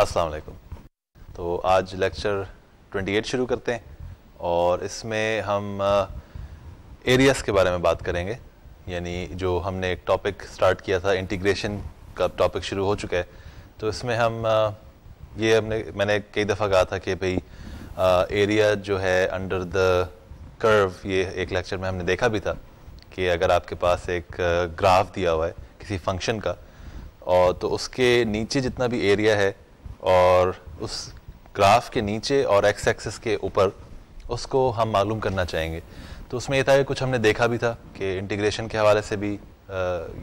अस्सलाम वालेकुम तो आज लेक्चर 28 शुरू करते हैं और इसमें हम एरियाज़ के बारे में बात करेंगे यानी जो हमने एक टॉपिक स्टार्ट किया था इंटीग्रेशन का टॉपिक शुरू हो चुका है तो इसमें हम ये हमने मैंने कई दफ़ा कहा था कि भाई एरिया जो है अंडर द कर्व ये एक लेक्चर में हमने देखा भी था कि अगर आपके पास एक ग्राफ दिया हुआ है किसी फंक्शन का और तो उसके नीचे जितना भी एरिया है और उस ग्राफ के नीचे और एक्स एक्सेस के ऊपर उसको हम मालूम करना चाहेंगे तो उसमें यह था कि कुछ हमने देखा भी था कि इंटीग्रेशन के हवाले से भी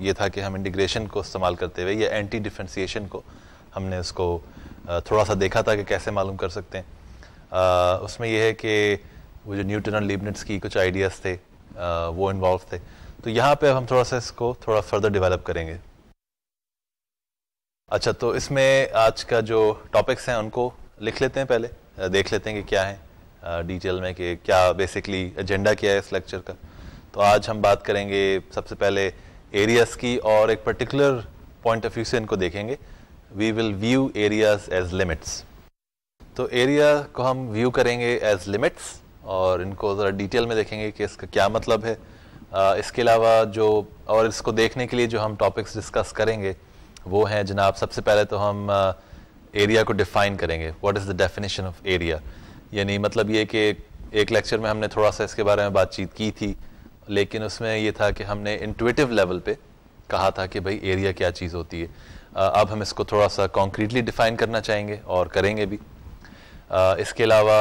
ये था कि हम इंटीग्रेशन को इस्तेमाल करते हुए या एंटी डिफ्रेंसीशन को हमने उसको थोड़ा सा देखा था कि कैसे मालूम कर सकते हैं आ, उसमें यह है कि वो जो न्यूटन और लिबनेट्स की कुछ आइडियाज़ थे आ, वो इन्वॉल्व थे तो यहाँ पे अब हम थोड़ा सा इसको थोड़ा फर्दर डेवलप करेंगे अच्छा तो इसमें आज का जो टॉपिक्स हैं उनको लिख लेते हैं पहले देख लेते हैं कि क्या है डिटेल में कि क्या बेसिकली एजेंडा क्या है इस लेक्चर का तो आज हम बात करेंगे सबसे पहले एरियाज़ की और एक पर्टिकुलर पॉइंट ऑफ व्यू से इनको देखेंगे we will view areas as limits तो एरिया को हम व्यू करेंगे एज लिमिट्स और इनको ज़रा डिटेल में देखेंगे कि इसका क्या मतलब है इसके अलावा जो और इसको देखने के लिए जो हम टॉपिक्स डिस्कस करेंगे वो हैं जनाब सबसे पहले तो हम एरिया को डिफाइन करेंगे what is the definition of area यानी मतलब ये कि एक लेक्चर में हमने थोड़ा सा इसके बारे में बातचीत की थी लेकिन उसमें ये था कि हमने इंटुटिव लेवल पे कहा था कि भाई एरिया क्या चीज़ होती है अब हम इसको थोड़ा सा कॉन्क्रीटली डिफ़ाइन करना चाहेंगे और करेंगे भी इसके अलावा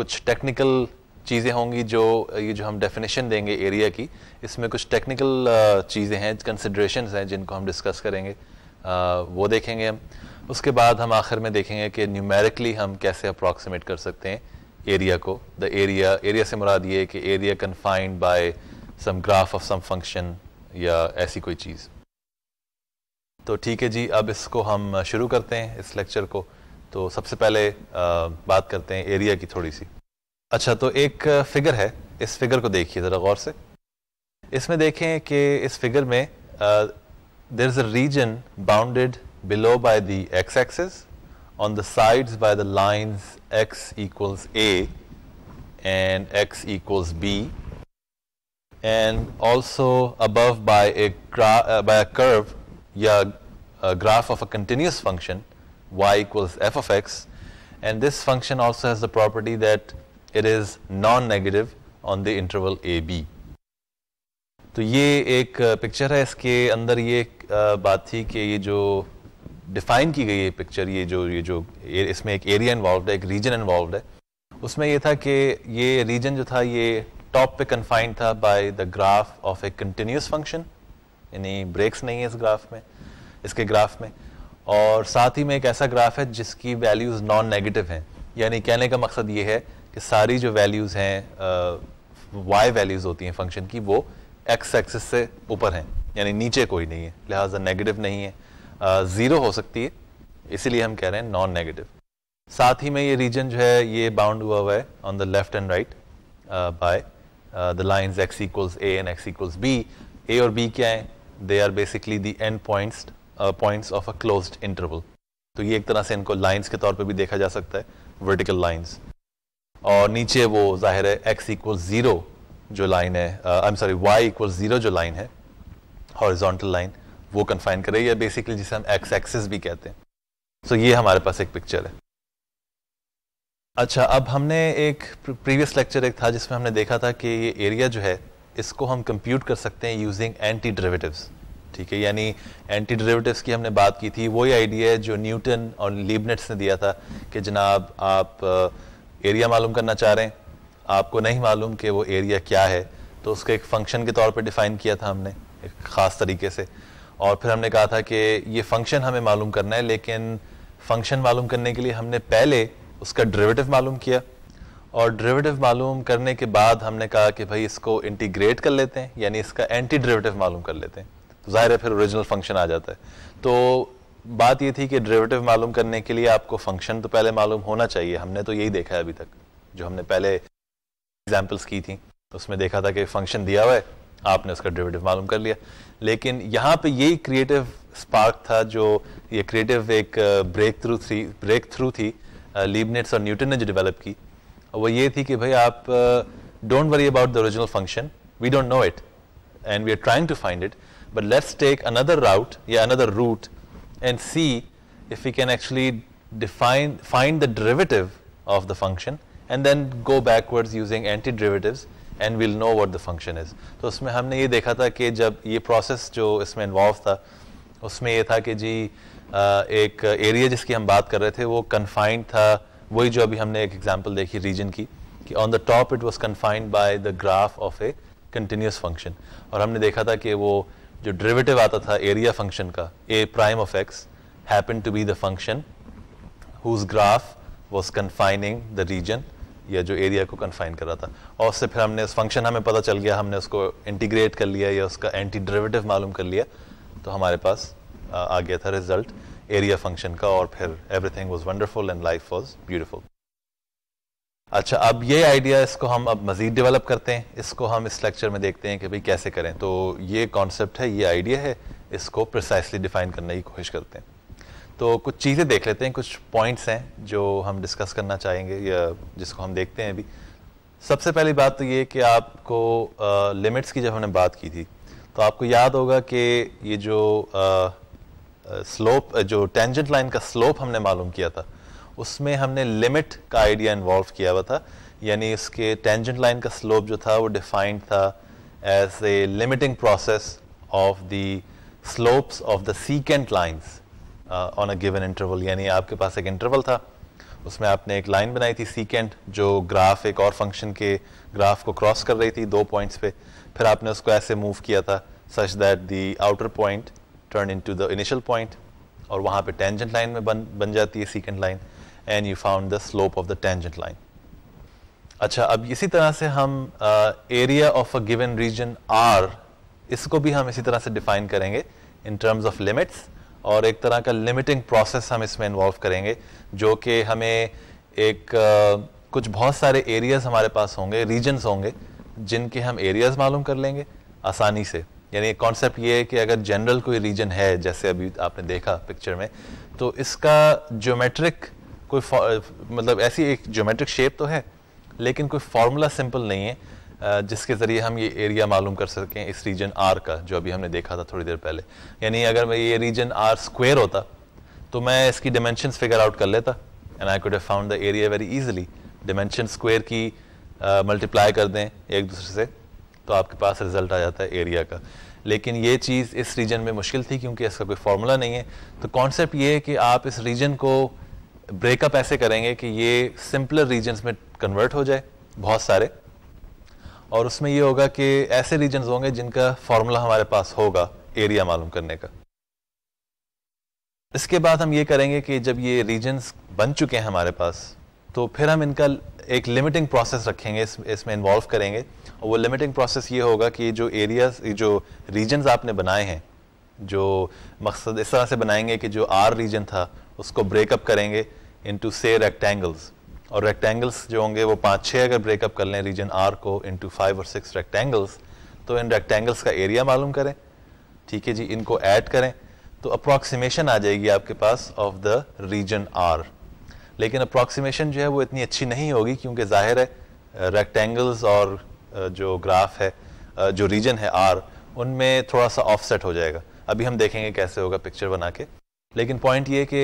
कुछ टेक्निकल चीज़ें होंगी जो ये जो हम डेफिनेशन देंगे एरिया की इसमें कुछ टेक्निकल चीज़ें हैं कंसिड्रेशन हैं जिनको हम डिस्कस करेंगे वो देखेंगे हम उसके बाद हम आखिर में देखेंगे कि न्यूमेरिकली हम कैसे अप्रॉक्सीमेट कर सकते हैं एरिया को द एरिया एरिया से मुराद ये कि area confined by some graph of some function या ऐसी कोई चीज़ तो ठीक है जी अब इसको हम शुरू करते हैं इस लेक्चर को तो सबसे पहले आ, बात करते हैं एरिया की थोड़ी सी अच्छा तो एक फिगर है इस फिगर को देखिए ज़रा गौर से इसमें देखें कि इस फिगर में there is a region bounded below by the x-axis, on the sides by the lines x equals a and x equals b, and also above by a, uh, by a curve, yeah, a graph of a continuous function, y equals f of x, and this function also has the property that it is non-negative on the interval ab. तो ये एक picture uh, है इसके अंदर ये uh, बात थी कि ये जो डिफाइन की गई ये पिक्चर ये जो ये जो इसमें एक एरिया इन्वॉल्व है एक रीजन इन्वॉल्व है उसमें ये था कि ये रीजन जो था ये टॉप पे कन्फाइंड था by the graph of a continuous function यानी ब्रेक्स नहीं है इस ग्राफ में इसके ग्राफ में और साथ ही में एक ऐसा ग्राफ है जिसकी वैल्यूज़ नॉन नेगेटिव हैं यानी कहने का मकसद ये है कि सारी जो वैल्यूज़ हैं वाई uh, वैल्यूज़ होती हैं फंक्शन की वो एक्स एक्सिस से ऊपर हैं यानी नीचे कोई नहीं है लिहाजा नेगेटिव नहीं है ज़ीरो हो सकती है इसीलिए हम कह रहे हैं नॉन नेगेटिव साथ ही में ये रीजन जो है ये बाउंड हुआ हुआ है on the left and right by the lines x equals a and x equals b a और बी क्या है they are basically the end points points of a close interval तो ये एक तरह से इनको लाइंस के तौर पर भी देखा जा सकता है वर्टिकल लाइंस और नीचे वो जाहिर है एक्स इक्वल्स ज़ीरो जो लाइन है I am sorry y equal zero जो लाइन है हॉरिजॉन्टल लाइन वो कन्फाइन करेगी या बेसिकली जिसे हम एक्स एक्सिस भी कहते हैं सो so, ये हमारे पास एक पिक्चर है अच्छा अब हमने एक प्रीवियस लेक्चर एक था जिसमें हमने देखा था कि ये एरिया जो है इसको हम कंप्यूट कर सकते हैं यूजिंग एंटी डेरिवेटिव्स ठीक है यानी एंटी डेरिवेटिव्स की हमने बात की थी वही आइडिया है जो न्यूटन और लीबनेट्स ने दिया था कि जनाब आप एरिया uh, मालूम करना चाह रहे हैं आपको नहीं मालूम कि वो एरिया क्या है तो उसको एक फंक्शन के तौर पर डिफ़ाइन किया था हमने एक ख़ास तरीके से और फिर हमने कहा था कि ये फंक्शन हमें मालूम करना है लेकिन फंक्शन मालूम करने के लिए हमने पहले उसका ड्रिवेटिव मालूम किया और ड्रिवेटिव मालूम करने के बाद हमने कहा कि भाई इसको इंटीग्रेट कर लेते हैं यानी इसका एंटी ड्रिवेटिव मालूम कर लेते हैं तो जाहिर है फिर ओरिजिनल फंक्शन आ जाता है तो बात ये थी कि ड्रिवेटिव मालूम करने के लिए आपको फंक्शन तो पहले मालूम होना चाहिए हमने तो यही देखा है अभी तक जो हमने पहले एग्जाम्पल्स की थी उसमें देखा था कि फंक्शन दिया हुआ है आपने उसका डेरिवेटिव मालूम कर लिया लेकिन यहाँ पे यही क्रिएटिव स्पार्क था जो ये क्रिएटिव एक ब्रेक uh, थ्रू थी ब्रेक थ्रू थी लीबनेट्स uh, और न्यूटन ने जो डेवलप की वो ये थी कि भाई आप don't worry about the original function we don't know it and we are trying to find it but let's take another route या another route and see if you can actually define find the derivative of the function and then go backwards using antiderivatives and we'll know what the function is. तो उसमें हमने ये देखा था कि जब ये process जो इसमें involved था उसमें ये था कि जी एक area जिसकी हम बात कर रहे थे वो confined था वही जो अभी हमने एक example देखी region की कि on the top it was confined by the graph of a continuous function और हमने देखा था कि वो जो derivative आता था area function का a prime of x happened to be the function whose graph was confining the region या जो एरिया को कन्फाइन कर रहा था और उससे फिर हमने इस फंक्शन हमें पता चल गया हमने उसको इंटीग्रेट कर लिया या उसका एंटी डेरिवेटिव मालूम कर लिया तो हमारे पास आ, गया था रिजल्ट एरिया फंक्शन का और फिर everything was wonderful and life was beautiful अच्छा अब ये आइडिया इसको हम अब मज़ीद डेवलप करते हैं इसको हम इस लेक्चर में देखते हैं कि भाई कैसे करें तो ये कॉन्सेप्ट है ये आइडिया है इसको प्रिसाइसली डिफाइन करने की कोशिश करते हैं तो कुछ चीज़ें देख लेते हैं कुछ पॉइंट्स हैं जो हम डिस्कस करना चाहेंगे या जिसको हम देखते हैं अभी सबसे पहली बात तो ये कि आपको लिमिट्स की जब हमने बात की थी तो आपको याद होगा कि ये जो स्लोप जो टेंजेंट लाइन का स्लोप हमने मालूम किया था उसमें हमने लिमिट का आइडिया इन्वॉल्व किया हुआ था यानी इसके टेंजेंट लाइन का स्लोप जो था वो डिफाइंड था as a limiting process of the slopes of the secant lines on a given interval यानी आपके पास एक इंटरवल था उसमें आपने एक लाइन बनाई थी सीकेंड जो ग्राफ एक और फंक्शन के ग्राफ को क्रॉस कर रही थी दो पॉइंट्स पे फिर आपने उसको ऐसे मूव किया था such that the outer point turn to the initial point और वहाँ पे टेंजेंट लाइन में बन बन जाती है second line and you found the slope of the tangent line अच्छा अब इसी तरह से हम area of a given region R इसको भी हम इसी तरह से डिफाइन करेंगे इन टर्म्स ऑफ लिमिट्स और एक तरह का लिमिटिंग प्रोसेस हम इसमें इन्वॉल्व करेंगे जो कि हमें एक आ, कुछ बहुत सारे एरियाज हमारे पास होंगे रीजन्स होंगे जिनके हम एरियाज मालूम कर लेंगे आसानी से यानी कॉन्सेप्ट ये है कि अगर जनरल कोई रीजन है जैसे अभी आपने देखा पिक्चर में तो इसका ज्योमेट्रिक कोई मतलब ऐसी एक ज्योमेट्रिक शेप तो है लेकिन कोई फार्मूला सिंपल नहीं है जिसके ज़रिए हम ये एरिया मालूम कर सकें इस रीजन आर का जो अभी हमने देखा था थोड़ी देर पहले यानी अगर मैं ये रीजन आर स्क्वेयर होता तो मैं इसकी डिमेंशन फिगर आउट कर लेता and I could have found the area very easily dimension square की मल्टीप्लाई uh, कर दें एक दूसरे से तो आपके पास रिजल्ट आ जाता है एरिया का लेकिन ये चीज़ इस रीजन में मुश्किल थी क्योंकि इसका कोई फार्मूला नहीं है तो कॉन्सेप्ट ये है कि आप इस रीजन को ब्रेकअप ऐसे करेंगे कि ये सिंपलर रीजन्स में कन्वर्ट हो जाए बहुत सारे और उसमें ये होगा कि ऐसे रीजन होंगे जिनका फॉर्मूला हमारे पास होगा एरिया मालूम करने का इसके बाद हम ये करेंगे कि जब ये रीजन्स बन चुके हैं हमारे पास तो फिर हम इनका एक लिमिटिंग प्रोसेस रखेंगे इस, इसमें इन्वॉल्व करेंगे और वो लिमिटिंग प्रोसेस ये होगा कि जो एरिया जो रीजन्स आपने बनाए हैं जो मकसद इस तरह से बनाएंगे कि जो आर रीजन था उसको ब्रेकअप करेंगे इनटू से रेक्टेंगल्स और रेक्टेंगल्स जो होंगे वो पाँच छः अगर ब्रेकअप कर लें रीजन आर को इन टू फाइव और सिक्स रेक्टेंगल्स तो इन रेक्टेंगल्स का एरिया मालूम करें ठीक है जी इनको ऐड करें तो अप्रॉक्सीमेशन आ जाएगी आपके पास ऑफ द रीजन आर लेकिन अप्रॉक्सीमेशन जो है वो इतनी अच्छी नहीं होगी क्योंकि जाहिर है रेक्टेंगल्स और जो ग्राफ है जो रीजन है आर उनमें थोड़ा सा ऑफसेट हो जाएगा अभी हम देखेंगे कैसे होगा पिक्चर बना के लेकिन पॉइंट ये कि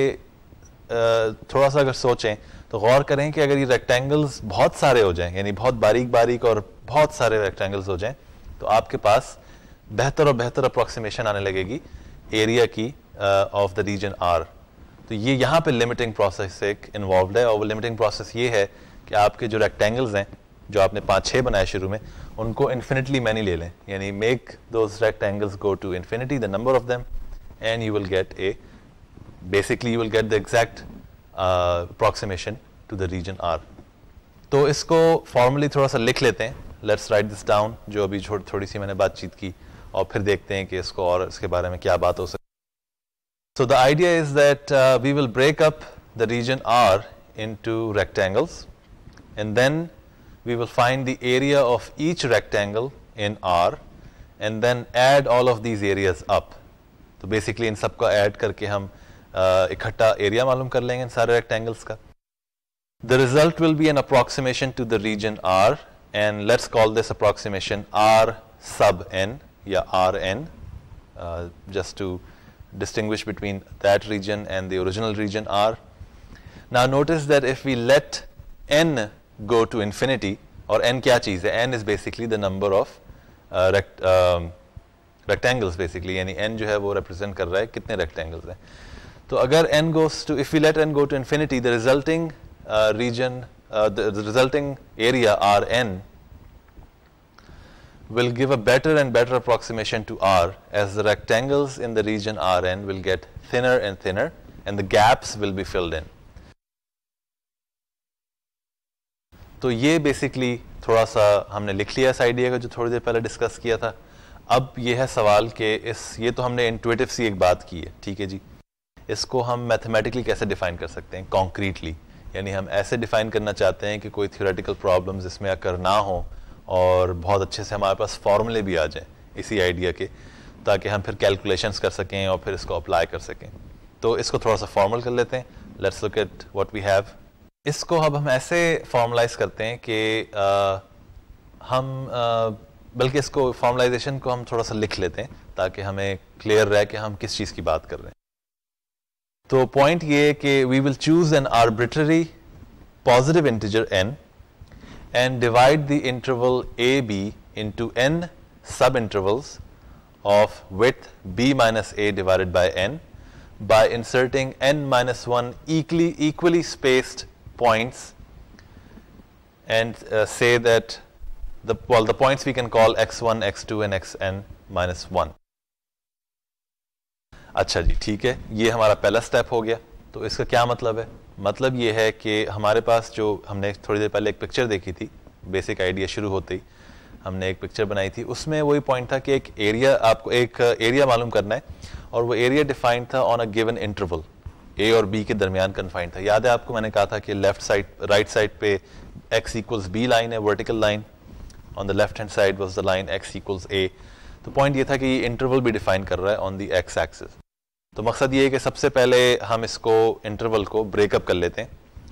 थोड़ा सा अगर सोचें तो गौर करें कि अगर ये रेक्टेंगल्स बहुत सारे हो जाएं यानी बहुत बारीक बारीक और बहुत सारे रेक्टेंगल्स हो जाएं तो आपके पास बेहतर और बेहतर अप्रॉक्सीमेशन आने लगेगी एरिया की ऑफ द रीजन आर तो ये यहाँ पे लिमिटिंग प्रोसेस एक इन्वॉल्व है और वो लिमिटिंग प्रोसेस ये है कि आपके जो रेक्टेंगल्स हैं जो आपने पाँच छः बनाए शुरू में उनको इन्फिनिटली मैनी ले लें यानी make those rectangles go to infinity the number of them and you will get a basically you will get the exact approximation to the region R तो इसको फॉर्मली थोड़ा सा लिख लेते हैं लेट्स राइट दिस डाउन जो अभी थोड़ी सी मैंने बातचीत की और फिर देखते हैं कि इसको और इसके बारे में क्या बात हो सकती so the idea is that we will break up the region R to rectangles and then we will find the area of each rectangle in R and then add all of these areas up तो basically इन सबका add करके हम इकट्ठा area मालूम कर लेंगे सारे रेक्टेंगल्स का the result will be an approximation to the region R and let's call this approximation R sub n या R n just to distinguish between that region and the original region R ना notice that if we let n go to infinity और n क्या चीज है n is basically the number of rect rectangles basically यानी n जो है वो represent कर रहा है कितने रेक्टेंगल्स हैं तो अगर n goes to, if we let n go to infinity, the resulting uh, region, uh, the, the, resulting area R n will give a better and better approximation to R as the rectangles in the region R n will get thinner and thinner and the gaps will be filled in. तो ये basically, थोड़ा सा हमने लिख लिया इस idea का जो थोड़ी देर पहले डिस्कस किया था अब ये है सवाल कि इस ये तो हमने इंटुएटिव सी एक बात की है ठीक है जी इसको हम मैथमेटिकली कैसे डिफाइन कर सकते हैं कॉन्क्रीटली यानी हम ऐसे डिफाइन करना चाहते हैं कि कोई थियोरेटिकल प्रॉब्लम्स इसमें अकर ना हो और बहुत अच्छे से हमारे पास फॉर्मूले भी आ जाएं इसी आइडिया के ताकि हम फिर कैलकुलेशंस कर सकें और फिर इसको अप्लाई कर सकें तो इसको थोड़ा सा फॉर्मल कर लेते हैं let's look at what we have इसको अब हम ऐसे फॉर्मलाइज करते हैं कि आ, हम आ, बल्कि इसको फॉर्मलाइजेशन को हम थोड़ा सा लिख लेते हैं ताकि हमें क्लियर रहे कि हम किस चीज़ की बात कर रहे हैं तो पॉइंट ये कि we will choose an arbitrary positive integer n and divide the interval a b into n sub intervals of width b minus a divided by n by inserting n minus 1 equally, equally spaced points and uh, say that the, well, the points we can call x1, x2 and xn minus 1. अच्छा जी ठीक है ये हमारा पहला step हो गया तो इसका क्या मतलब है मतलब ये है कि हमारे पास जो हमने थोड़ी देर पहले एक पिक्चर देखी थी बेसिक आइडिया शुरू होते ही हमने एक पिक्चर बनाई थी उसमें वही पॉइंट था कि एक एरिया आपको एक एरिया मालूम करना है और वो एरिया डिफाइंड था on a given interval a और बी के दरमियान कन्फाइंड था याद है आपको मैंने कहा था कि लेफ्ट साइड राइट साइड पे एक्स इक्वल्स बी लाइन है vertical line on the left hand side was the line x equals a तो पॉइंट ये था कि ये इंटरवल भी डिफाइन कर रहा है ऑन दी एक्स एक्सिस तो मकसद ये है कि सबसे पहले हम इसको इंटरवल को ब्रेकअप कर लेते हैं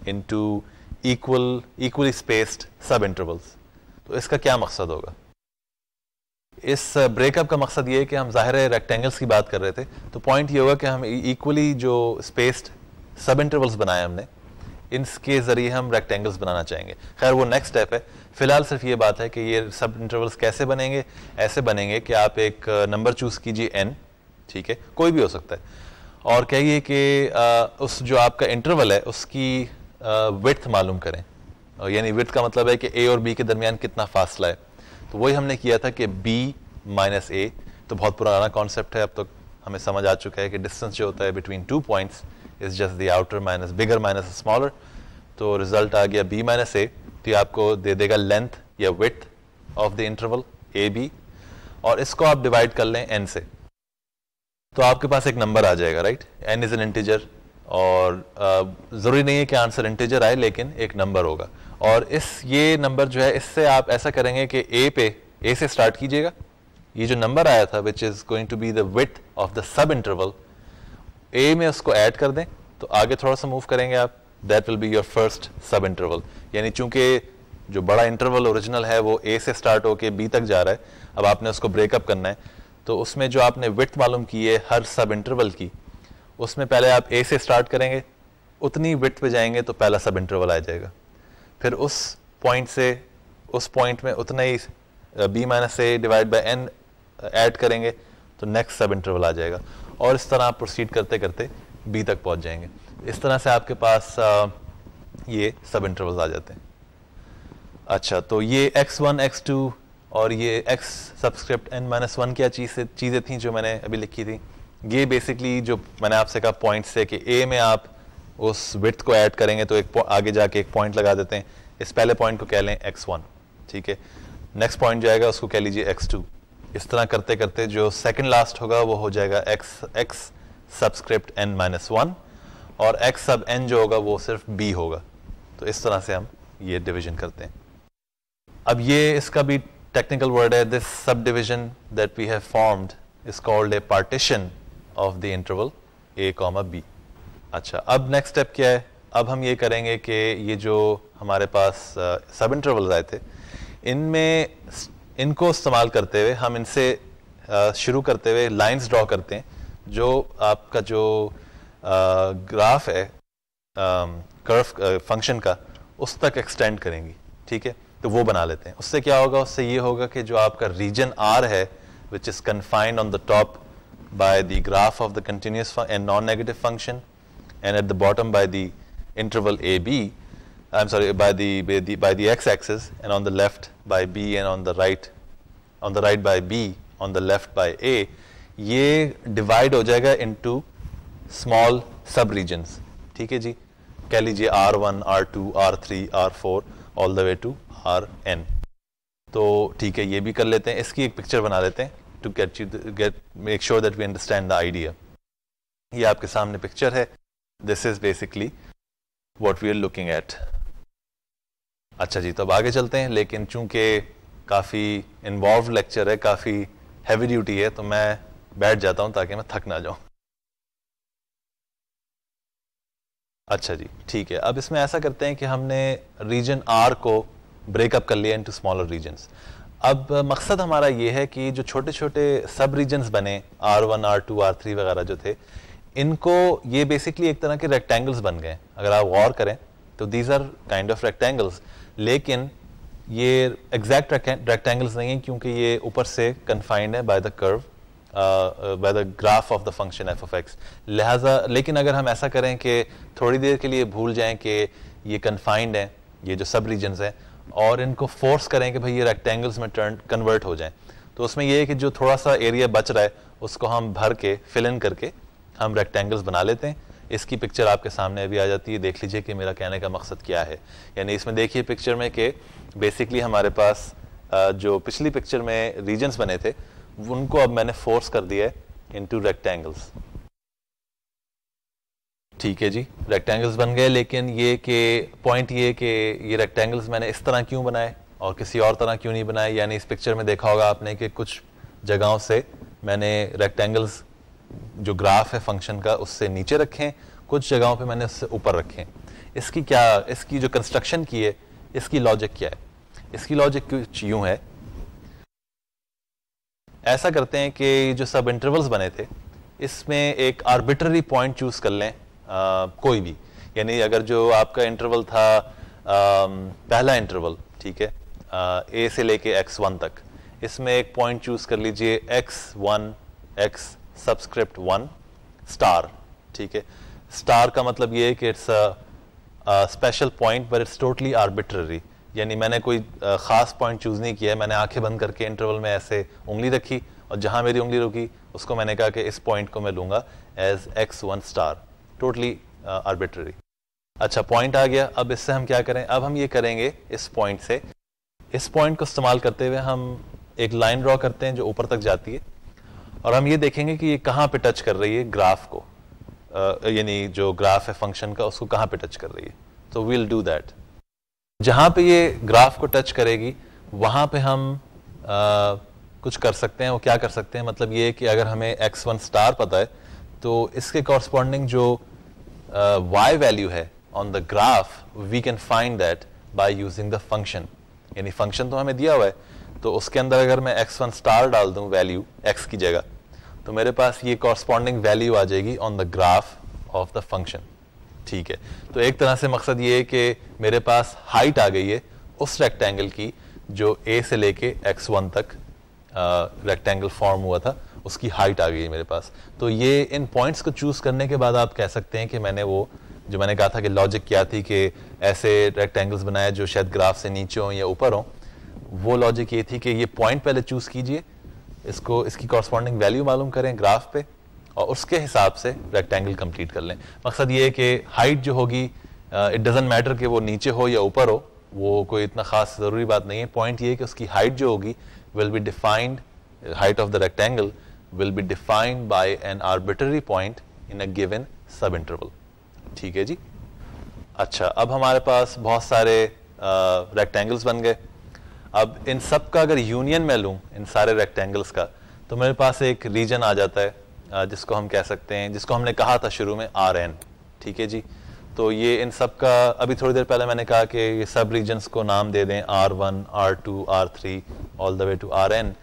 into equal equally spaced sub intervals तो इसका क्या मकसद होगा इस ब्रेकअप का मकसद ये है कि हम ज़ाहिर रेक्टेंगल्स की बात कर रहे थे तो पॉइंट ये होगा कि हम इक्वली जो स्पेस्ड सब इंटरवल्स बनाए हमने इनके ज़रिए हम रेक्टेंगल्स बनाना चाहेंगे खैर वो नेक्स्ट स्टेप है फिलहाल सिर्फ ये बात है कि ये सब इंटरवल्स कैसे बनेंगे ऐसे बनेंगे कि आप एक नंबर चूज़ कीजिए एन ठीक है कोई भी हो सकता है और कहिए कि उस जो आपका इंटरवल है उसकी विथ मालूम करें यानी विथ का मतलब है कि ए और बी के दरमियान कितना फासला है तो वही हमने किया था कि बी माइनस ए तो बहुत पुराना कॉन्सेप्ट है अब तो हमें समझ आ चुका है कि डिस्टेंस जो होता है between two points is just the outer minus bigger minus smaller तो रिजल्ट आ गया बी माइनस ए तो ये आपको दे देगा लेंथ या width of the interval a b और इसको आप डिवाइड कर लें एन से तो आपके पास एक नंबर आ जाएगा right n is an integer और ज़रूरी नहीं है कि आंसर इंटीजर आए लेकिन एक नंबर होगा और इस ये नंबर जो है इससे आप ऐसा करेंगे कि ए पे ए से स्टार्ट कीजिएगा ये जो नंबर आया था which is going to be the width of the sub interval a में उसको ऐड कर दें तो आगे थोड़ा सा मूव करेंगे आप that will be your first sub interval यानी चूंकि जो बड़ा इंटरवल ओरिजिनल है वो ए से स्टार्ट होके बी तक जा रहा है अब आपने उसको ब्रेकअप करना है तो उसमें जो आपने विथ मालूम की है हर सब इंटरवल की उसमें पहले आप ए से स्टार्ट करेंगे उतनी विथ पे जाएंगे तो पहला सब इंटरवल आ जाएगा फिर उस पॉइंट से उस पॉइंट में उतना ही b minus a divide by n add करेंगे तो नेक्स्ट सब इंटरवल आ जाएगा और इस तरह आप प्रोसीड करते करते बी तक पहुंच जाएंगे इस तरह से आपके पास ये सब इंटरवल्स आ जाते हैं अच्छा तो ये एक्स वन एक्स टू और ये x subscript n minus one क्या चीज़ चीज़ें थी जो मैंने अभी लिखी थी ये बेसिकली जो मैंने आपसे कहा पॉइंट से कि ए में आप उस विथ को ऐड करेंगे तो एक आगे जाके एक पॉइंट लगा देते हैं इस पहले पॉइंट को कह लें एक्स वन ठीक है नेक्स्ट पॉइंट जाएगा उसको कह लीजिए एक्स टू इस तरह करते करते जो सेकंड लास्ट होगा वो हो जाएगा x x subscript n minus one और एक्स सब एन जो होगा वो सिर्फ बी होगा तो इस तरह से हम ये डिवीजन करते हैं अब ये इसका भी technical word hai, this subdivision that we have formed is called a partition of the interval a comma b. अच्छा अब नेक्स्ट स्टेप क्या है अब हम ये करेंगे कि ये जो हमारे पास सब uh, इंटरवल्स आए थे इनमें इनको इस्तेमाल करते हुए हम इनसे uh, शुरू करते हुए लाइंस ड्रॉ करते हैं जो आपका जो ग्राफ uh, है कर्व um, फंक्शन का उस तक एक्सटेंड करेंगी ठीक है तो वो बना लेते हैं उससे क्या होगा उससे ये होगा कि जो आपका रीजन आर है which is confined on the top by the graph of the continuous and non negative function and at the bottom by the interval a b I am sorry by the by the x axes and on the left by b and on the right on the right by b on the left by a ये divide हो जाएगा into small sub regions ठीक है जी कह लीजिए R one are to are three R four all the way to R n तो ठीक है ये भी कर लेते हैं इसकी एक पिक्चर बना लेते हैं to get you get make sure that we understand the idea ये आपके सामने पिक्चर है this is basically what we are looking at अच्छा जी तो अब आगे चलते हैं लेकिन चूंकि काफ़ी इन्वॉल्व लेक्चर है काफ़ी हैवी ड्यूटी है तो मैं बैठ जाता हूँ ताकि मैं थक ना जाऊँ अच्छा जी ठीक है अब इसमें ऐसा करते हैं कि हमने रीजन आर को ब्रेकअप कर लिया इनटू स्मॉलर रीजन्स अब मकसद हमारा ये है कि जो छोटे छोटे सब रीजन्स बने one one are to are थ्री वगैरह जो थे इनको ये बेसिकली एक तरह के रेक्टेंगल्स बन गए अगर आप गौर करें तो these are kind of rectangles लेकिन ये एग्जैक्ट रेक्टेंगल्स नहीं है क्योंकि ये ऊपर से कन्फाइंड है by the curve by the graph of the function f of x लिहाजा लेकिन अगर हम ऐसा करें कि थोड़ी देर के लिए भूल जाएं कि ये कन्फाइंड हैं ये जो सब रीजन्स हैं और इनको फोर्स करें कि भाई ये रेक्टेंगल्स में टर्न कन्वर्ट हो जाएं तो उसमें यह है कि जो थोड़ा सा एरिया बच रहा है उसको हम भर के फिल इन करके हम रेक्टेंगल्स बना लेते हैं इसकी पिक्चर आपके सामने अभी आ जाती है देख लीजिए कि मेरा कहने का मकसद क्या है यानी इसमें देखिए पिक्चर में कि बेसिकली हमारे पास uh, जो पिछली पिक्चर में रीजन्स बने थे उनको अब मैंने फोर्स कर दिया है इनटू रेक्टेंगल्स ठीक है जी रेक्टेंगल्स बन गए लेकिन ये कि पॉइंट ये कि ये रेक्टेंगल्स मैंने इस तरह क्यों बनाए और किसी और तरह क्यों नहीं बनाए यानी इस पिक्चर में देखा होगा आपने कि कुछ जगहों से मैंने रेक्टेंगल्स जो ग्राफ है फंक्शन का उससे नीचे रखें कुछ जगहों पे मैंने उससे ऊपर रखें इसकी क्या इसकी जो कंस्ट्रक्शन की है इसकी लॉजिक क्या है इसकी लॉजिक क्यों है ऐसा करते हैं कि जो सब इंटरवल्स बने थे इसमें एक आर्बिट्ररी पॉइंट चूज़ कर लें आ, कोई भी यानी अगर जो आपका इंटरवल था आ, पहला इंटरवल ठीक है ए से लेके एक्स वन तक इसमें एक पॉइंट चूज़ कर लीजिए x one x subscript one star ठीक है स्टार का मतलब ये है कि it's a special point but it's totally arbitrary यानी मैंने कोई ख़ास पॉइंट चूज़ नहीं किया मैंने आंखें बंद करके इंटरवल में ऐसे उंगली रखी और जहाँ मेरी उंगली रुकी उसको मैंने कहा कि इस पॉइंट को मैं लूँगा as x one star totally arbitrary अच्छा पॉइंट आ गया अब इससे हम क्या करें अब हम ये करेंगे इस पॉइंट से इस पॉइंट को इस्तेमाल करते हुए हम एक लाइन ड्रॉ करते हैं जो ऊपर तक जाती है और हम ये देखेंगे कि ये कहाँ पे टच कर रही है ग्राफ को यानी जो ग्राफ है फंक्शन का उसको कहाँ पे टच कर रही है तो वील डू दैट जहाँ पे ये ग्राफ को टच करेगी वहाँ पे हम आ, कुछ कर सकते हैं वो क्या कर सकते हैं मतलब ये कि अगर हमें एक्स वन स्टार पता है तो इसके कॉरस्पॉन्डिंग जो वाई वैल्यू है on the graph we can find that by using the function यानी फंक्शन तो हमें दिया हुआ है तो उसके अंदर अगर मैं एक्स वन स्टार डाल दूँ वैल्यू एक्स की जगह तो मेरे पास ये कॉरस्पॉन्डिंग वैल्यू आ जाएगी on the graph of the function ठीक है तो एक तरह से मकसद ये है कि मेरे पास हाइट आ गई है उस रेक्टेंगल की जो ए से लेके एक्स वन तक रेक्टेंगल फॉर्म हुआ था उसकी हाइट आ गई है मेरे पास तो ये इन पॉइंट्स को चूज़ करने के बाद आप कह सकते हैं कि मैंने वो जो मैंने कहा था कि लॉजिक क्या थी कि ऐसे रेक्टेंगल्स बनाए जो शायद ग्राफ से नीचे हों या ऊपर हों वो लॉजिक ये थी कि ये पॉइंट पहले चूज़ कीजिए इसको इसकी कॉरस्पॉन्डिंग वैल्यू मालूम करें ग्राफ पे और उसके हिसाब से रेक्टेंगल कंप्लीट कर लें मकसद ये है कि हाइट जो होगी इट डजेंट मैटर कि वो नीचे हो या ऊपर हो वो कोई इतना खास ज़रूरी बात नहीं है पॉइंट ये है कि उसकी हाइट जो होगी will be defined height of the rectangle will be defined by an arbitrary point in a given sub interval ठीक है जी अच्छा अब हमारे पास बहुत सारे रेक्टेंगल्स बन गए अब इन सब का अगर यूनियन मैं लूँ इन सारे रेक्टेंगल्स का तो मेरे पास एक रीजन आ जाता है जिसको हम कह सकते हैं जिसको हमने कहा था शुरू में आर एन ठीक है जी तो ये इन सब का अभी थोड़ी देर पहले मैंने कहा कि ये सब रीजन्स को नाम दे दें R one are to are three all the way to R n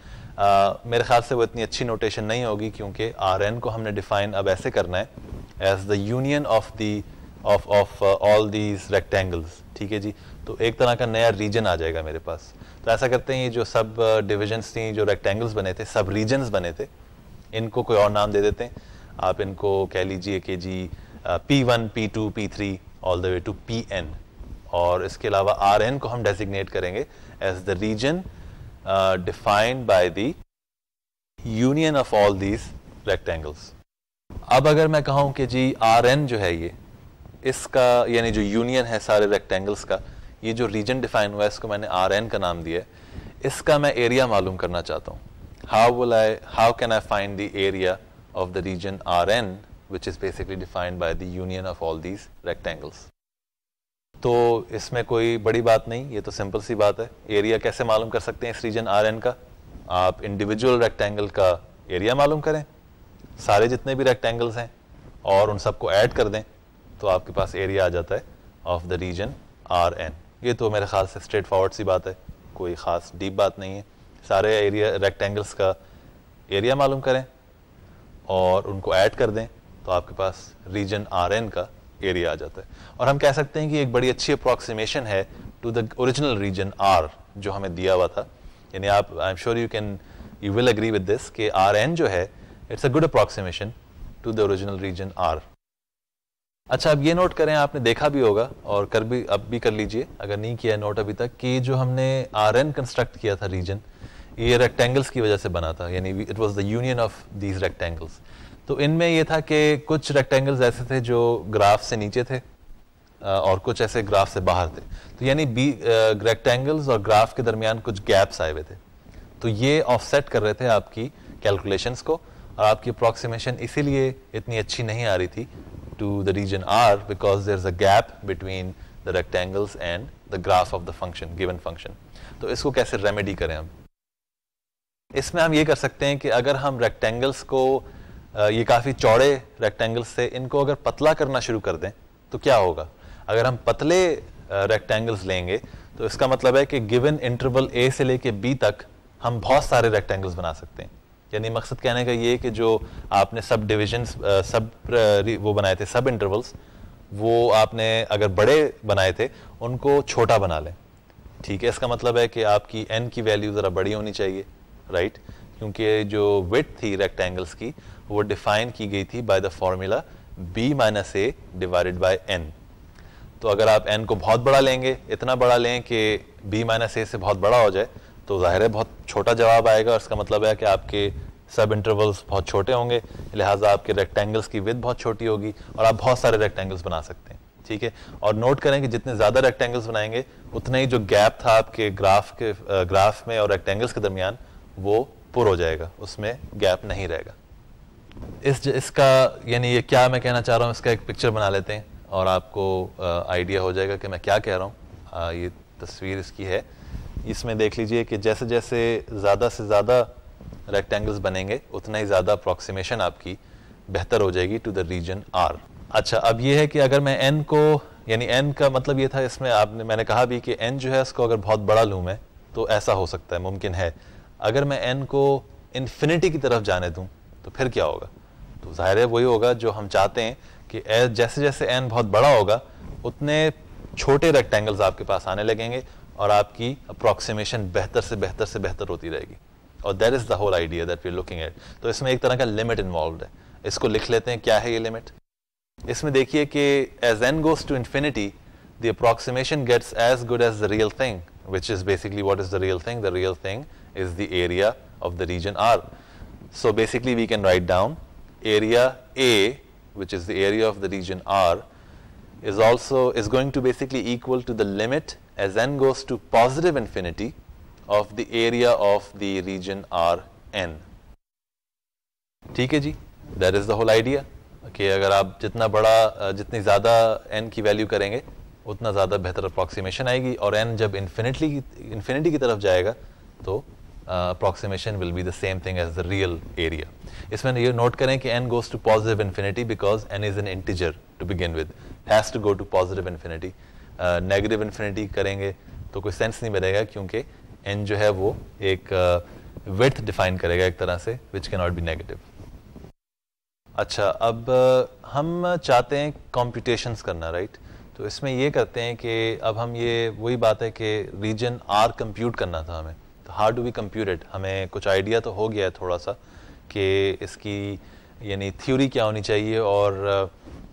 मेरे ख्याल से वो इतनी अच्छी नोटेशन नहीं होगी क्योंकि आर एन को हमने डिफाइन अब ऐसे करना है as the union of the of of all these rectangles ठीक है जी तो एक तरह का नया रीजन आ जाएगा मेरे पास तो ऐसा करते हैं ये जो सब डिविजन्स थी जो रेक्टेंगल्स बने थे सब रीजन्स बने थे इनको कोई और नाम दे देते हैं आप इनको कह लीजिए कि जी P one P two P three all the way to P n और इसके अलावा आर एन को हम डेजिग्नेट करेंगे as the region defined by the union of all these rectangles अब अगर मैं कहूँ कि जी आर एन जो है ये इसका यानी जो यूनियन है सारे रेक्टेंगल्स का ये जो रीजन डिफाइन हुआ है इसको मैंने आर एन का नाम दिया है इसका मैं एरिया मालूम करना चाहता हूँ how will I, how can I find the area of the region Rn, which is basically defined by the union of all these rectangles. तो इसमें कोई बड़ी बात नहीं ये तो सिंपल सी बात है एरिया कैसे मालूम कर सकते हैं इस रीजन आर एन का आप इंडिविजुअल रेक्टेंगल का एरिया मालूम करें सारे जितने भी रेक्टेंगल्स हैं और उन सबको ऐड कर दें तो आपके पास एरिया आ जाता है of the region R n ये तो मेरे ख्याल से स्ट्रेट फॉरवर्ड सी बात है कोई ख़ास डीप बात नहीं है सारे एरिया रेक्टेंगल्स का एरिया मालूम करें और उनको ऐड कर दें तो आपके पास रीजन आर एन का एरिया आ जाता है और हम कह सकते हैं कि एक बड़ी अच्छी अप्रॉक्सीमेशन है to the original region R जो हमें दिया हुआ था यानी आप I am sure you can you will agree with this कि आर एन जो है it's a good approximation to the original region R अच्छा अब ये नोट करें आपने देखा भी होगा और कर भी अब भी कर लीजिए अगर नहीं किया नोट अभी तक कि जो हमने आर एन कंस्ट्रक्ट किया था रीजन ये रेक्टेंगल्स की वजह से बना था यानी it was the union of these rectangles तो इनमें ये था कि कुछ रेक्टेंगल्स ऐसे थे जो ग्राफ से नीचे थे और कुछ ऐसे ग्राफ से बाहर थे तो यानी बी रेक्टेंगल्स और ग्राफ के दरमियान कुछ गैप्स आए हुए थे तो ये ऑफसेट कर रहे थे आपकी कैलकुलेशंस को और आपकी अप्रॉक्सीमेशन इसीलिए इतनी अच्छी नहीं आ रही थी to the region R because there is a gap between the rectangles and the graph of the function given function तो इसको कैसे रेमेडी करें हम इसमें हम ये कर सकते हैं कि अगर हम रेक्टेंगल्स को ये काफ़ी चौड़े रेक्टेंगल्स थे इनको अगर पतला करना शुरू कर दें तो क्या होगा अगर हम पतले रेक्टेंगल्स लेंगे तो इसका मतलब है कि गिवन इंटरवल ए से लेके बी तक हम बहुत सारे रेक्टेंगल्स बना सकते हैं यानी मकसद कहने का ये कि जो आपने सब डिविजन सब वो बनाए थे सब इंटरवल्स वो आपने अगर बड़े बनाए थे उनको छोटा बना लें ठीक है इसका मतलब है कि आपकी एन की वैल्यू ज़रा बड़ी होनी चाहिए राइट क्योंकि जो वेट थी रेक्टेंगल्स की वो डिफाइन की गई थी by the formula b minus a divided by n तो अगर आप एन को बहुत बड़ा लेंगे इतना बड़ा लें कि बी माइनस ए से बहुत बड़ा हो जाए तो ज़ाहिर है बहुत छोटा जवाब आएगा और इसका मतलब है कि आपके सब इंटरवल्स बहुत छोटे होंगे लिहाजा आपके रेक्टेंगल्स की विद बहुत छोटी होगी और आप बहुत सारे रेक्टेंगल्स बना सकते हैं ठीक है और नोट करें कि जितने ज़्यादा रेक्टेंगल्स बनाएंगे उतना ही जो गैप था आपके ग्राफ के ग्राफ में और रेक्टेंगल्स के दरमियान वो पुर हो जाएगा उसमें गैप नहीं रहेगा इस इसका यानी ये क्या मैं कहना चाह रहा हूँ इसका एक पिक्चर बना लेते हैं और आपको आइडिया हो जाएगा कि मैं क्या कह रहा हूँ ये तस्वीर इसकी है इसमें देख लीजिए कि जैसे जैसे ज़्यादा से ज़्यादा रेक्टेंगल्स बनेंगे उतना ही ज़्यादा अप्रॉक्सीमेशन आपकी बेहतर हो जाएगी टू द रीजन आर अच्छा अब यह है कि अगर मैं एन को यानी एन का मतलब ये था इसमें आपने मैंने कहा भी कि एन जो है इसको अगर बहुत बड़ा लूँ मैं तो ऐसा हो सकता है मुमकिन है अगर मैं एन को इन्फिनिटी की तरफ जाने दूँ तो फिर क्या होगा तो जाहिर है वही होगा जो हम चाहते हैं कि जैसे जैसे एन बहुत बड़ा होगा उतने छोटे रेक्टेंगल्स आपके पास आने लगेंगे और आपकी अप्रॉक्सीमेशन बेहतर से बेहतर से बेहतर होती रहेगी और that is the whole idea that we looking at तो इसमें एक तरह का लिमिट इन्वॉल्व है इसको लिख लेते हैं क्या है ये लिमिट इसमें देखिए कि as n goes to infinity the approximation gets as good as the real thing which is basically what is the real thing the real thing is the area of the region R. So basically we can write down area A which is the area of the region R is also is going to basically equal to the limit as n goes to positive infinity of the area of the region R n. ठीक है जी that is the whole idea कि अगर आप जितना बड़ा जितनी ज़्यादा n की वैल्यू करेंगे उतना ज़्यादा बेहतर अप्रॉक्सीमेशन आएगी और n जब इन्फिनिटली इन्फिनिटी की तरफ जाएगा तो approximation will be the same thing as the real area इसमें ये नोट करें कि n goes to positive infinity because n is an integer to begin with has to go to positive infinity negative infinity करेंगे तो कोई sense नहीं बनेगा क्योंकि एन जो है वो एक विथ uh, डिफाइन करेगा एक तरह से विच के नॉट बी नेगेटिव अच्छा अब uh, हम चाहते हैं कॉम्पिटिशन्स करना राइट right? तो इसमें ये करते हैं कि अब हम ये वही बात है कि रीजन आर कंप्यूट करना था हमें how do we compute it हमें कुछ आइडिया तो हो गया है थोड़ा सा कि इसकी यानी थ्योरी क्या होनी चाहिए और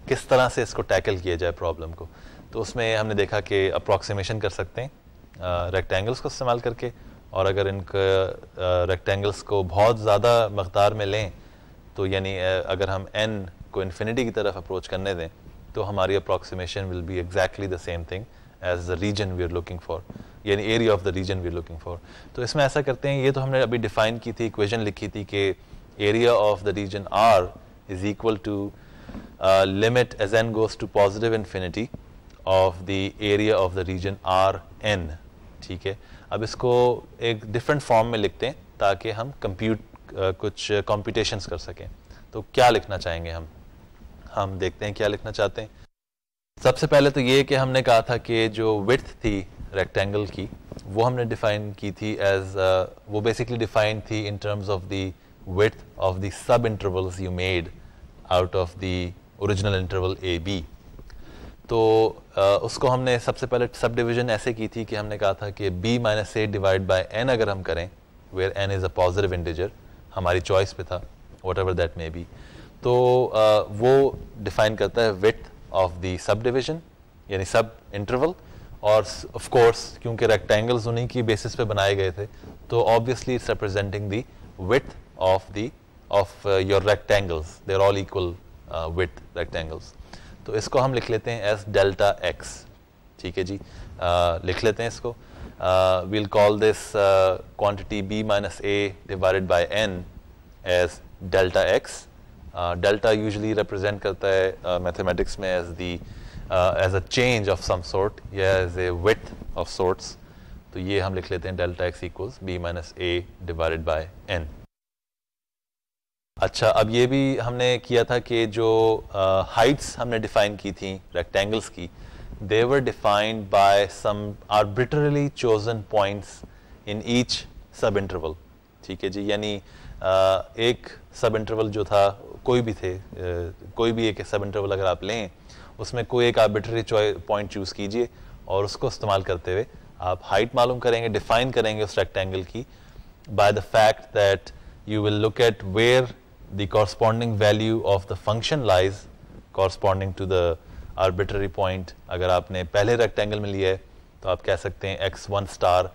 किस तरह से इसको टैकल किया जाए प्रॉब्लम को तो उसमें हमने देखा कि अप्रॉक्सीमेशन कर सकते हैं रेक्टेंगल्स को इस्तेमाल करके और अगर इन रेक्टेंगल्स को बहुत ज़्यादा मकदार में लें तो यानी अगर हम एन को इन्फिनिटी की तरफ अप्रोच करने दें तो हमारी approximation will be exactly the same thing as the region we are looking for यानी area of the region we are looking for तो इसमें ऐसा करते हैं ये तो हमने अभी डिफाइन की थी इक्वेशन लिखी थी कि area of the region R is equal to limit as n goes to positive infinity of the area of the region R n ठीक है अब इसको एक डिफरेंट फॉर्म में लिखते हैं ताकि हम कंप्यूट uh, कुछ कॉम्पिटिशन्स कर सकें तो क्या लिखना चाहेंगे हम हम देखते हैं क्या लिखना चाहते हैं सबसे पहले तो ये कि हमने कहा था कि जो विथ थी रेक्टेंगल की वो हमने डिफाइन की थी एज uh, वो बेसिकली डिफाइन थी in terms of the width of the sub intervals you made out of the original interval a b तो uh, उसको हमने सबसे पहले सब डिविजन ऐसे की थी कि हमने कहा था कि b minus a divide by n अगर हम करें where n is a positive integer हमारी चॉइस पे था whatever that may be तो uh, वो डिफाइन करता है विथ of the subdivision यानी सब इंटरवल और ऑफ कोर्स क्योंकि रेक्टेंगल्स उन्हीं की बेसिस पे बनाए गए थे तो obviously it's representing the width of the of your rectangles they are all equal width rectangles तो इसको हम लिख लेते हैं एस डेल्टा एक्स ठीक है जी uh, लिख लेते हैं इसको we'll call this quantity b minus a divided by n as delta x delta usually represent करता है मैथमेटिक्स uh, में as the as a change of some sort या as a width of sorts तो ये हम लिख लेते हैं delta x equals b minus a divided by n अच्छा अब ये भी हमने किया था कि जो हाइट्स uh, हमने डिफाइन की थी रेक्टेंगल्स की they defined by some some chosen points in each sub interval ठीक है जी यानी uh, एक सब इंटरवल जो था कोई भी थे कोई भी एक सब इंटरवल अगर आप लें उसमें कोई एक आर्बिट्री पॉइंट चूज़ कीजिए और उसको इस्तेमाल करते हुए आप हाइट मालूम करेंगे डिफाइन करेंगे उस रेक्टेंगल की by the fact that you will look at where the corresponding value of the function lies corresponding to the arbitrary point अगर आपने पहले रेक्टेंगल में लिया है तो आप कह सकते हैं x one star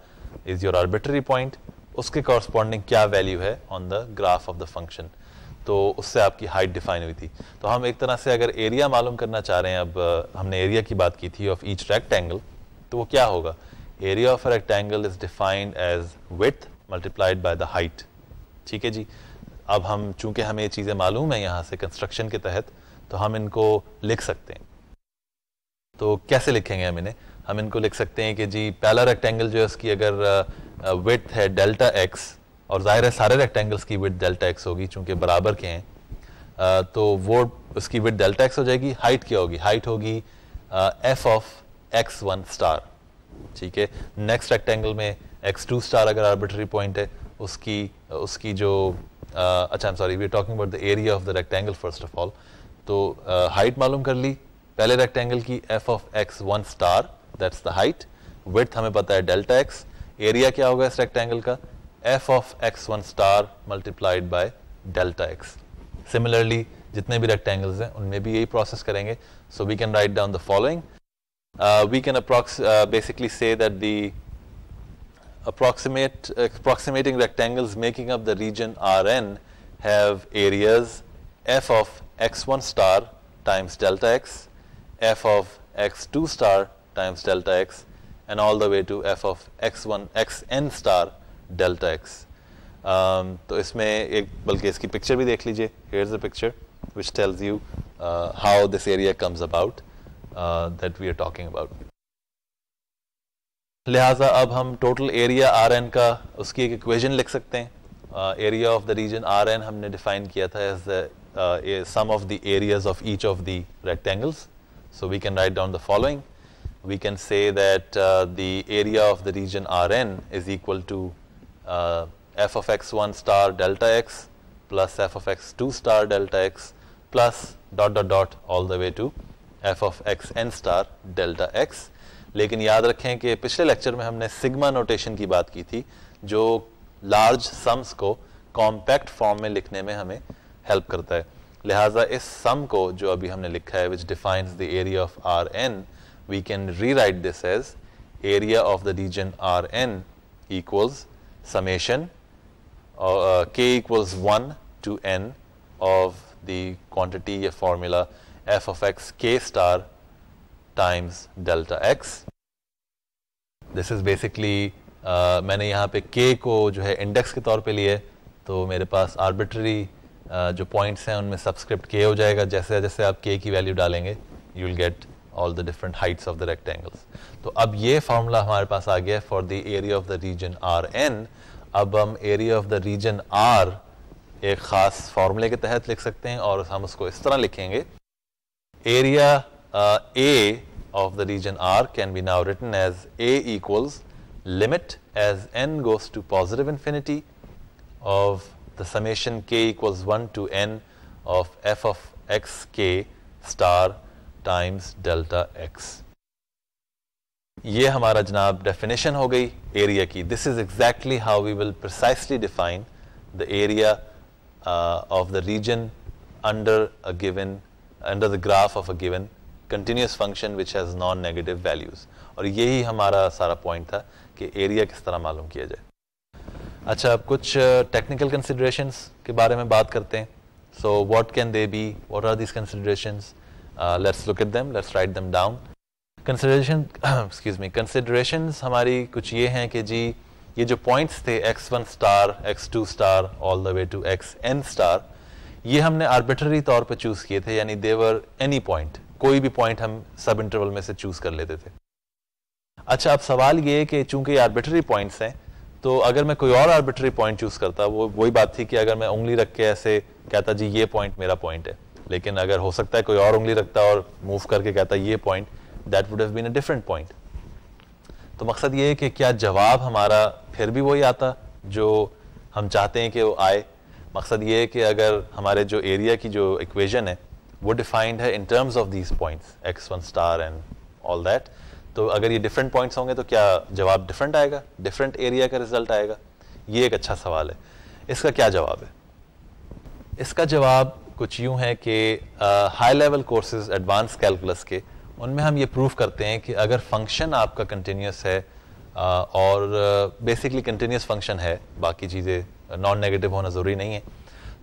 is your arbitrary point उसके कॉरस्पॉन्डिंग क्या वैल्यू है on the graph of the function तो उससे आपकी हाइट डिफाइन हुई थी तो हम एक तरह से अगर एरिया मालूम करना चाह रहे हैं अब हमने एरिया की बात की थी ऑफ ईच रेक्टेंगल तो वो क्या होगा area of rectangle is defined as width multiplied by the height ठीक है जी अब हम चूंकि हमें ये चीज़ें मालूम है यहाँ से कंस्ट्रक्शन के तहत तो हम इनको लिख सकते हैं तो कैसे लिखेंगे हम इन्हें हम इनको लिख सकते हैं कि जी पहला रेक्टेंगल जो है उसकी अगर विथ है डेल्टा एक्स और जाहिर है सारे रेक्टेंगल्स की विथ डेल्टा एक्स होगी चूंकि बराबर के हैं तो वो उसकी विथ डेल्टा एक्स हो जाएगी हाइट क्या होगी हाइट होगी f of x one star ठीक है नेक्स्ट रेक्टेंगल में एक्स टू स्टार अगर आर्बिट्री पॉइंट है उसकी उसकी जो अच्छा am sorry we talking about the area of the rectangle first of all तो हाइट मालूम कर ली पहले रेक्टेंगल की f of x one star that's the height width हमें पता है डेल्टा एक्स एरिया क्या होगा इस रेक्टेंगल का f of x1 star multiplied by delta x. Similarly, जितने भी rectangles hain, उनमें भी यही process karenge. So we can write down the following. Uh, we can approx uh, basically say that the approximate approximating rectangles making up the region Rn have areas f of x1 star times delta x, f of x2 star times delta x, and all the way to f of x1 xn star delta x. Um, तो इसमें एक बल्कि इसकी picture भी देख लीजिए. Here's a picture which tells you uh, how this area comes about uh, that we are talking about. लिहाजा अब total area Rn का equation लिख uh, area of the region Rn हमने define किया as the sum of the areas of each of the rectangles. So we can write down the following. We can say that the area of the region Rn is equal to uh, f of x1 star delta x plus f of x2 star delta x plus dot dot dot all the way to f of x n star delta x लेकिन याद रखें कि पिछले lecture में हमने sigma notation की बात की थी जो लार्ज सम्स को कॉम्पैक्ट फॉर्म में लिखने में हमें हेल्प करता है लिहाजा इस सम को जो अभी हमने लिखा है which defines the area of R n we can rewrite this as area of the region R n equals summation of uh, k equals 1 to n of the quantity formula f of x k star times delta x. This is basically मैंने यहाँ पे k को जो है index के तौर पे लिए तो मेरे पास आर्बिट्री uh, जो पॉइंट्स हैं उनमें सब्सक्रिप्ट k हो जाएगा जैसे जैसे आप k की वैल्यू डालेंगे you will get all the different heights of the rectangles. So, अब ये formula हमारे पास आ गया for the area of the region Rn. अब हम area of the region R एक ख़ास फार्मूले के तहत लिख सकते हैं और हम उसको इस तरह लिखेंगे area uh, A of the region R can be now written as A equals limit as n goes to positive infinity of the summation k equals 1 to n of f of x k star times delta x ये हमारा जनाब definition हो गई एरिया की this is exactly how we will precisely define the area of the region under a given under the graph of a given continuous function which has non negative values और यही हमारा सारा पॉइंट था कि एरिया किस तरह मालूम किया जाए अच्छा अब कुछ टेक्निकल uh, कंसिडरेशन के बारे में बात करते हैं so what can they be what are these consideration uh, let's look at them let's write them down consideration excuse me considerations hamari kuch ye hain ki ji ye jo points the x1 star x2 star all the way to xn star ye humne arbitrary taur pe choose kiye the yani they were any point koi bhi point hum sub interval mein se choose kar lete the acha ab sawal ye hai ki kyunki arbitrary points hain तो अगर मैं कोई और arbitrary point choose करता वो वही बात थी कि अगर मैं उंगली रख के ऐसे कहता जी ये पॉइंट मेरा पॉइंट है लेकिन अगर हो सकता है कोई और उंगली रखता और मूव करके कहता ये point that would have been a different point तो मकसद ये है कि क्या जवाब हमारा फिर भी वही आता जो हम चाहते हैं कि वो आए मकसद ये है कि अगर हमारे जो एरिया की जो इक्वेशन है वो डिफाइंड है in terms of these points x one star and all that तो अगर ये डिफरेंट पॉइंट्स होंगे तो क्या जवाब डिफरेंट आएगा डिफरेंट एरिया का रिजल्ट आएगा ये एक अच्छा सवाल है इसका क्या जवाब है इसका जवाब कुछ यूँ हैं कि high level courses advance calculus के उनमें हम ये प्रूव करते हैं कि अगर फंक्शन आपका कंटिन्यूस है आ, और बेसिकली कंटिन्यूस फंक्शन है बाकी चीज़ें नॉन नेगेटिव होना ज़रूरी नहीं है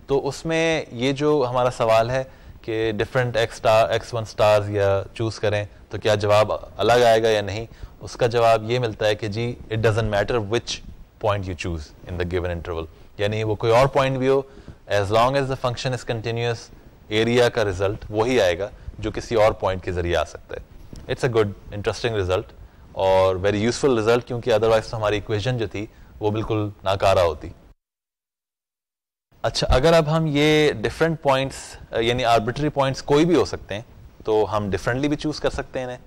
तो उसमें ये जो हमारा सवाल है कि different x star x one stars या चूज़ करें तो क्या जवाब अलग आएगा या नहीं उसका जवाब ये मिलता है कि जी it doesn't matter which point you choose in the given interval यानी वो कोई और पॉइंट भी हो as long as the function is continuous area का रिजल्ट वही आएगा जो किसी और पॉइंट के जरिए आ सकता है it's a good interesting result और वेरी यूजफुल रिजल्ट क्योंकि अदरवाइज तो हमारी इक्वेशन जो थी वो बिल्कुल नाकारा होती अच्छा अगर अब हम ये डिफरेंट पॉइंट्स यानी आर्बिट्री पॉइंट्स कोई भी हो सकते हैं तो हम डिफरेंटली भी चूज़ कर सकते हैं इन्हें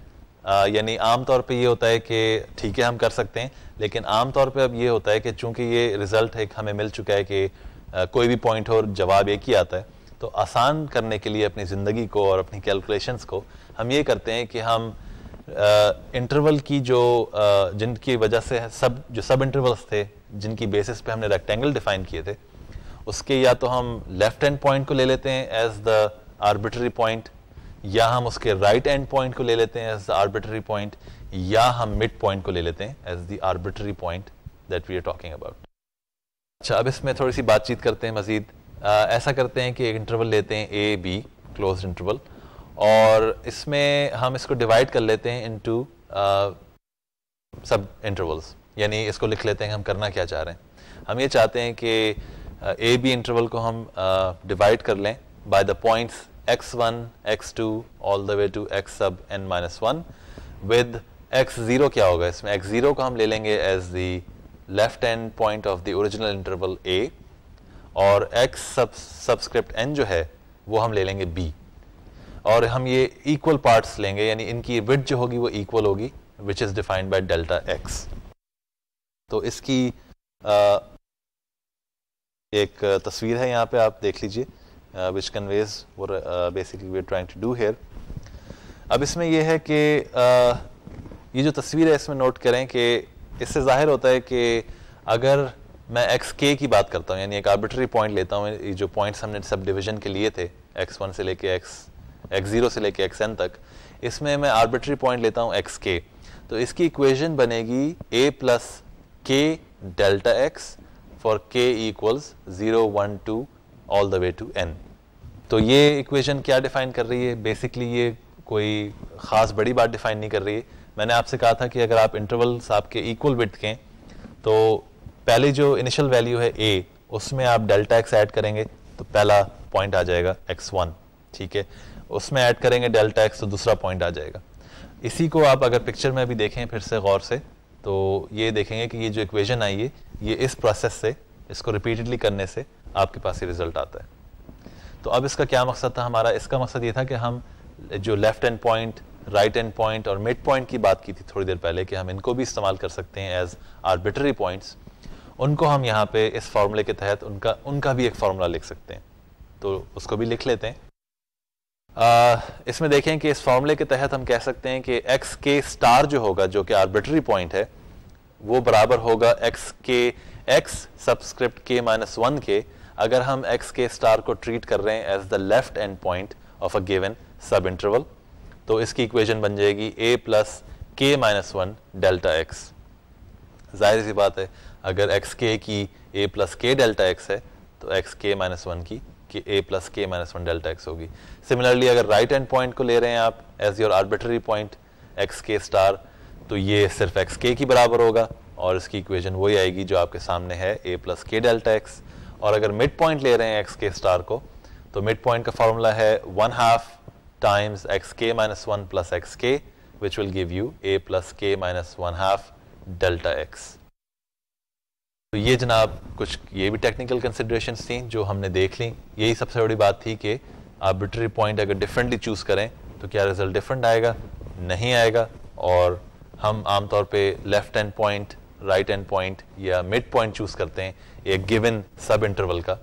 यानी आमतौर पे ये होता है कि ठीक है हम कर सकते हैं लेकिन आमतौर पे अब ये होता है कि चूंकि ये रिज़ल्ट एक हमें मिल चुका है कि कोई भी पॉइंट हो जवाब एक ही आता है तो आसान करने के लिए अपनी ज़िंदगी को और अपनी कैलकुलेशंस को हम ये करते हैं कि हम इंटरवल की जो जिनकी वजह से सब जो सब इंटरवल्स थे जिनकी बेसिस पे हमने रेक्टेंगल डिफाइन किए थे उसके या तो हम लेफ्ट एंड पॉइंट को ले लेते हैं एज द आर्बिट्री पॉइंट या हम उसके राइट एंड पॉइंट को ले लेते हैं एज द आर्बिट्री पॉइंट या हम मिड पॉइंट को ले लेते हैं as the arbitrary point that we are talking about अच्छा अब इसमें थोड़ी सी बातचीत करते हैं मज़ीद ऐसा करते हैं कि एक इंटरवल लेते हैं ए बी क्लोज इंटरवल और इसमें हम इसको डिवाइड कर लेते हैं इनटू सब इंटरवल्स यानी इसको लिख लेते हैं हम करना क्या चाह रहे हैं हम ये चाहते हैं कि ए बी इंटरवल को हम डिवाइड कर लें by the points x one x two all the way to x sub n minus one with x zero क्या होगा इसमें एक्स ज़ीरो को हम ले लेंगे as the left end point of the original interval a और x सब subscript N जो है वो हम ले लेंगे बी और हम ये इक्वल पार्ट्स लेंगे यानी इनकी विथ जो होगी वो इक्वल होगी which is defined by delta x तो इसकी आ, एक तस्वीर है यहाँ पे आप देख लीजिए विच कन्वेज वो basically we trying to do here अब इसमें यह है कि uh, ये जो तस्वीर है इसमें नोट करें कि इससे जाहिर होता है कि अगर मैं एक्स के की बात करता हूँ यानी एक आर्बिट्री पॉइंट लेता हूँ जो पॉइंट्स हमने सब डिवीजन के लिए थे एक्स वन से लेके एक्स एक्स ज़ीरो से लेके एक्स एन तक इसमें मैं आर्बिट्री पॉइंट लेता हूँ एक्स के तो इसकी इक्वेशन बनेगी a plus k delta x for k equals zero one two all the way to n तो ये इक्वेशन क्या डिफाइन कर रही है बेसिकली ये कोई ख़ास बड़ी बात डिफाइन नहीं कर रही है मैंने आपसे कहा था कि अगर आप इंटरवल्स आपके इक्वल विथ के तो पहले जो इनिशियल वैल्यू है ए उसमें आप डेल्टा एक्स ऐड करेंगे तो पहला पॉइंट आ जाएगा एक्स वन ठीक है उसमें ऐड करेंगे डेल्टा एक्स तो दूसरा पॉइंट आ जाएगा इसी को आप अगर पिक्चर में भी देखें फिर से गौर से तो ये देखेंगे कि ये जो इक्वेजन आई है ये इस प्रोसेस से इसको रिपीटेडली करने से आपके पास ये रिजल्ट आता है तो अब इसका क्या मकसद था हमारा इसका मकसद ये था कि हम जो left end point right end point और मिड पॉइंट की बात की थी थोड़ी देर पहले कि हम इनको भी इस्तेमाल कर सकते हैं एज आर्बिटरी पॉइंट्स उनको हम यहाँ पे इस फार्मूले के तहत उनका उनका भी एक फार्मूला लिख सकते हैं तो उसको भी लिख लेते हैं आ, इसमें देखें कि इस फार्मूले के तहत हम कह सकते हैं कि एक्स के स्टार जो होगा जो कि आर्बिटरी पॉइंट है वो बराबर होगा x k x subscript k minus one के अगर हम एक्स के स्टार को ट्रीट कर रहे हैं as the left end point of a given sub interval तो इसकी इक्वेशन बन जाएगी a plus k minus one delta x जाहिर सी बात है अगर एक्स के की a plus k delta x है तो एक्स के माइनस वन की a plus k minus one delta x होगी सिमिलरली अगर राइट हैंड पॉइंट को ले रहे हैं आप as your arbitrary point x के स्टार तो ये सिर्फ एक्स के की बराबर होगा और इसकी इक्वेशन वही आएगी जो आपके सामने है a plus k delta x और अगर मिड पॉइंट ले रहे हैं एक्स के स्टार को तो मिड पॉइंट का फॉर्मूला है one half times xk minus 1 plus xk which will give you a plus k minus 1 half delta x. तो ये जनाब कुछ ये भी टेक्निकल कंसिड्रेशंस थी जो हमने देख ली यही सबसे बड़ी बात थी कि आर्बिट्री पॉइंट अगर डिफरेंटली चूज़ करें तो क्या रिजल्ट डिफरेंट आएगा नहीं आएगा और हम आमतौर पे left end point right end point या मिड पॉइंट चूज़ करते हैं एक गिवन सब इंटरवल का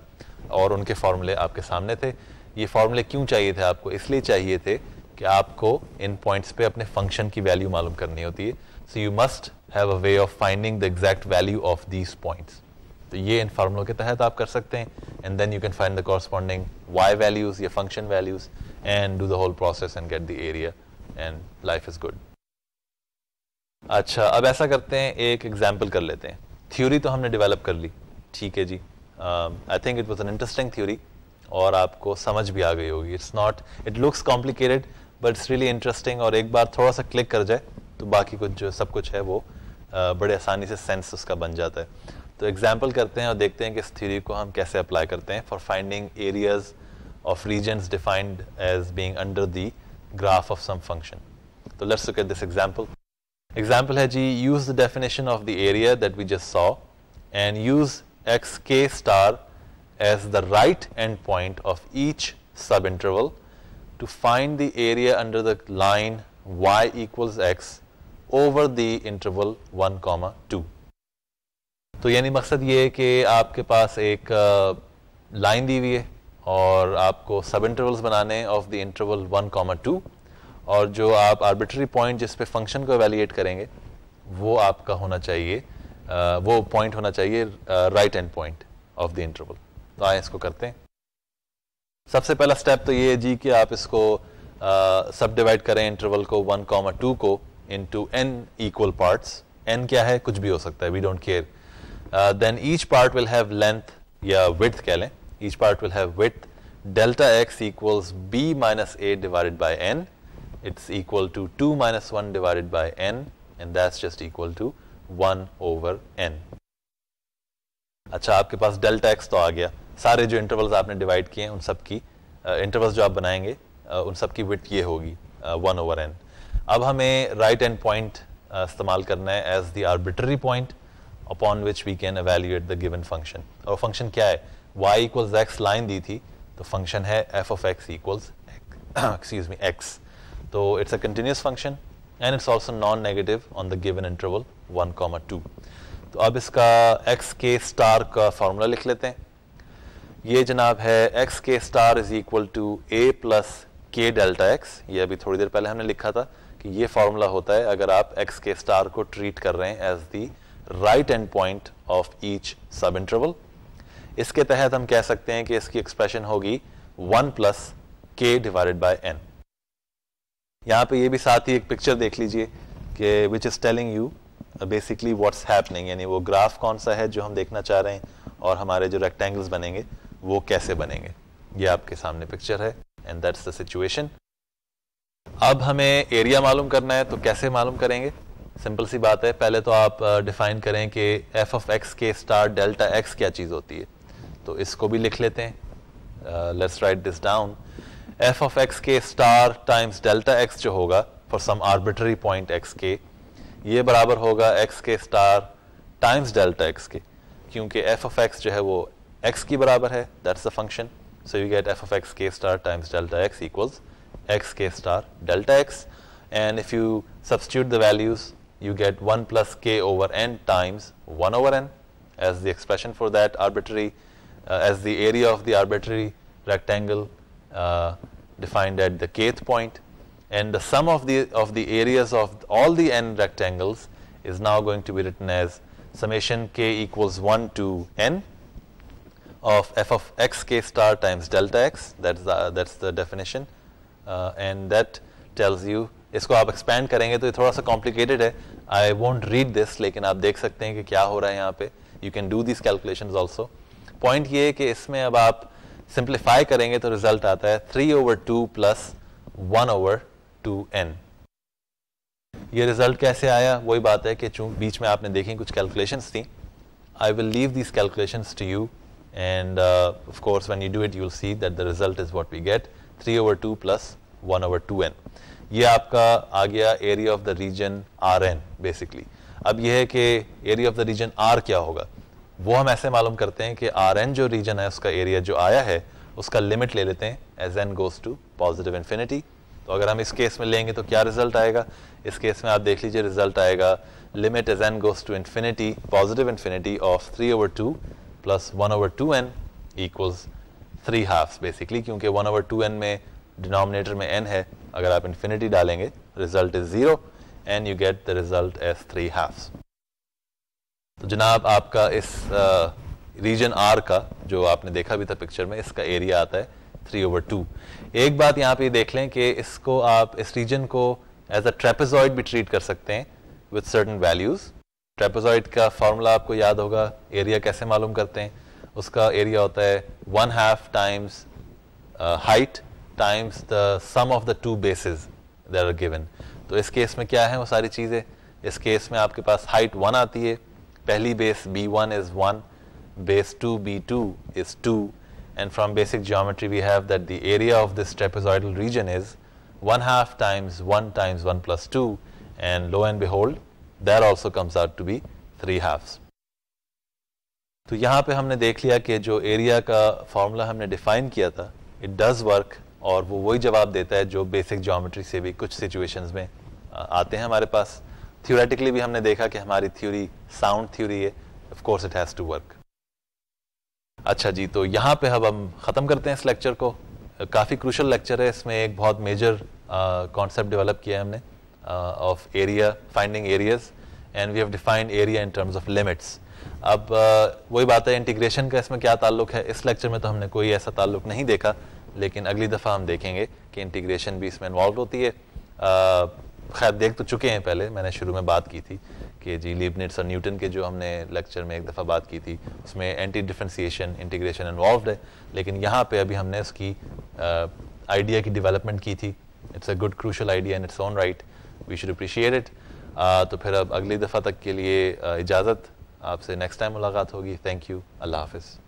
और उनके फार्मूले आपके सामने थे ये फार्मूले क्यों चाहिए थे आपको इसलिए चाहिए थे कि आपको इन पॉइंट्स पे अपने फंक्शन की वैल्यू मालूम करनी होती है so you must have a way of finding the exact value of these points तो ये इन फार्मूलों के तहत आप कर सकते हैं and then you can find the corresponding y values या function values and do the whole process and get the area and life is good अच्छा अब ऐसा करते हैं एक एग्जाम्पल कर लेते हैं थ्योरी तो हमने डेवलप कर ली ठीक है जी I think it was an interesting theory और आपको समझ भी आ गई होगी it's not it looks complicated but it's really interesting और एक बार थोड़ा सा क्लिक कर जाए तो बाकी कुछ जो सब कुछ है वो बड़े आसानी से सेंस उसका बन जाता है तो एग्जाम्पल करते हैं और देखते हैं कि इस थ्योरी को हम कैसे अप्लाई करते हैं for finding areas of region defined as being under the graph of some function तो let's look at this example example है जी use the definition of the area that we just saw and use x के star as the right endpoint of each subinterval to find the area under the line y equals x over the interval 1 comma 2. तो यानी मकसद ये है कि आपके पास एक line दी हुई है और आपको सब इंटरवल्स बनाने of the interval one comma two और जो आप आर्बिट्री पॉइंट जिस पे फंक्शन को एवेलिएट करेंगे वो आपका होना चाहिए वो पॉइंट होना चाहिए right end point of the interval तो आए इसको करते हैं सबसे पहला स्टेप तो ये है जी कि आप इसको सब uh, डिवाइड करें इंटरवल को वन कॉमा टू को into n equal part n क्या है कुछ भी हो सकता है we don't care then each part will have length या विथ कह लें each part will have width delta x equals b minus a divided by n it's equal to two minus one divided by n and that's just equal to one over n अच्छा आपके पास delta x तो आ गया सारे जो intervals आपने divide किए हैं उन सब की इंटरवल्स जो आप बनाएंगे उन सब की विट ये होगी वन ओवर एन अब हमें राइट एंड पॉइंट इस्तेमाल करना है as the arbitrary point upon which we can evaluate the given function और फंक्शन क्या है वाई इक्वल्स एक्स लाइन दी थी तो फंक्शन है f of x equals excuse me x तो it's a continuous function and it's also non negative on the given interval one comma two तो अब इसका एक्स के स्टार का फार्मूला लिख लेते हैं ये जनाब है एक्स के star is equal to a plus k delta x ये अभी थोड़ी देर पहले हमने लिखा था कि ये फार्मूला होता है अगर आप एक्स के स्टार को ट्रीट कर रहे हैं as the right end point of each sub interval इसके तहत हम कह सकते हैं कि इसकी एक्सप्रेशन होगी वन प्लस के डिवाइडेड बाय एन यहाँ पे ये भी साथ ही एक पिक्चर देख लीजिए कि which is telling you basically what's happening यानी वो ग्राफ कौन सा है जो हम देखना चाह रहे हैं और हमारे जो रेक्टेंगल्स बनेंगे वो कैसे बनेंगे ये आपके सामने पिक्चर है एंड दैट्स द सिचुएशन अब हमें एरिया मालूम करना है तो कैसे मालूम करेंगे सिंपल सी बात है पहले तो आप डिफाइन uh, करें कि एफ ऑफ एक्स के स्टार डेल्टा एक्स क्या चीज़ होती है तो इसको भी लिख लेते हैं let's write this down f of x के स्टार टाइम्स डेल्टा एक्स जो होगा for some arbitrary point x के ये बराबर होगा एक्स के स्टार टाइम्स डेल्टा एक्स के क्योंकि एफ ऑफ एक्स जो है वो x के बराबर है that's the function so you get f of x के star times delta x equals x के star delta x and if you substitute the values you get 1 plus k over n times 1 over n as the expression for that arbitrary uh, as the area of the arbitrary rectangle uh, defined at the kth point and the sum of the of the areas of all the n rectangles is now going to be written as summation k equals 1 to n of f of x k star times delta x that's the, that's the definition uh, and that tells you इसको आप expand करेंगे तो ये थोड़ा सा complicated है I won't read this लेकिन आप देख सकते हैं कि क्या हो रहा है यहाँ पे you can do these calculations also point ये है कि इसमें अब आप simplify करेंगे तो result आता है 3 over 2 plus 1 over 2n ये रिजल्ट कैसे आया वही बात है कि बीच में आपने देखी कुछ कैलकुलेशंस थी I will leave these calculations to you And uh, of course, when you do it, you'll see that the result is what we get 3 over 2 plus 1 over 2n. ये आपका आ गया area of the region R n basically अब यह है कि area of the region R क्या होगा वो हम ऐसे मालूम करते हैं कि आर एन जो रीजन है उसका एरिया जो आया है उसका लिमिट ले लेते हैं as n goes to positive infinity तो अगर हम इस केस में लेंगे तो क्या रिजल्ट आएगा इस केस में आप देख लीजिए रिजल्ट आएगा limit as n goes to infinity positive infinity of three over two plus one over two n equals three halves basically क्योंकि वन ओवर टू एन में डिनोमिनेटर में एन है अगर आप इन्फिनिटी डालेंगे result is zero and you get the result as three halves तो जनाब आपका इस रीजन uh, आर का जो आपने देखा भी था पिक्चर में इसका एरिया आता है थ्री ओवर टू एक बात यहाँ पे देख लें कि इसको आप इस रीजन को एज अ ट्रेपेजॉइड भी ट्रीट कर सकते हैं विथ सर्टन वैल्यूज़ ट्रेपोजॉइड का फार्मूला आपको याद होगा एरिया कैसे मालूम करते हैं उसका एरिया होता है one half times height times the sum of the two bases that are given तो इस केस में क्या है वो सारी चीज़ें इस केस में आपके पास हाइट वन आती है पहली base b one is one base two b two is two and from basic geometry we have that the area of this trapezoidal region is one half times one times one plus two and lo and hold there also comes out to be three halves. तो यहाँ पे हमने देख लिया कि जो area का formula हमने डिफाइन किया था इट डज़ वर्क और वो वही जवाब देता है जो बेसिक जोमेट्री से भी कुछ सिचुएशन में आते हैं हमारे पास थ्योरेटिकली भी हमने देखा कि हमारी थ्योरी साउंड थ्योरी है of course it has to work अच्छा जी तो यहाँ पे अब हम ख़त्म करते हैं इस लेक्चर को काफ़ी क्रूशल लेक्चर है इसमें एक बहुत मेजर कॉन्सेप्ट डेवलप किया है हमने Uh, of area, finding areas, and we have defined area in terms of limits. अब uh, वही बात है इंटीग्रेशन का इसमें क्या ताल्लुक है इस लेक्चर में तो हमने कोई ऐसा ताल्लुक नहीं देखा लेकिन अगली दफ़ा हम देखेंगे कि इंटीग्रेशन भी इसमें इन्वॉल्व होती है uh, खैर देख तो चुके हैं पहले मैंने शुरू में बात की थी कि जी लीबनिट्स और न्यूटन के जो हमने लेक्चर में एक दफ़ा बात की थी उसमें एंटी डिफ्रेंसीशन इंटीग्रेशन इन्वॉल्व है लेकिन यहाँ पर अभी हमने उसकी आइडिया की डिवेलपमेंट की थी it's a good crucial idea in its own right we should appreciate it तो फिर अब अगली दफ़ा तक के लिए uh, इजाज़त आपसे नेक्स्ट टाइम मुलाकात होगी थैंक यू अल्लाह हाफिज़